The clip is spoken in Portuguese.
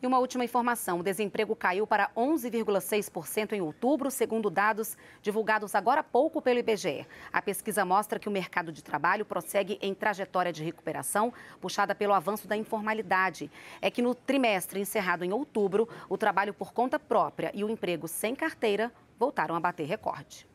E uma última informação: o desemprego caiu para 11,6% em outubro, segundo dados divulgados agora há pouco pelo IBGE. A pesquisa mostra que o mercado de trabalho prossegue em trajetória de recuperação, puxada pelo avanço da informalidade. É que no trimestre encerrado em outubro, o trabalho por conta própria e o emprego sem carteira voltaram a bater recorde.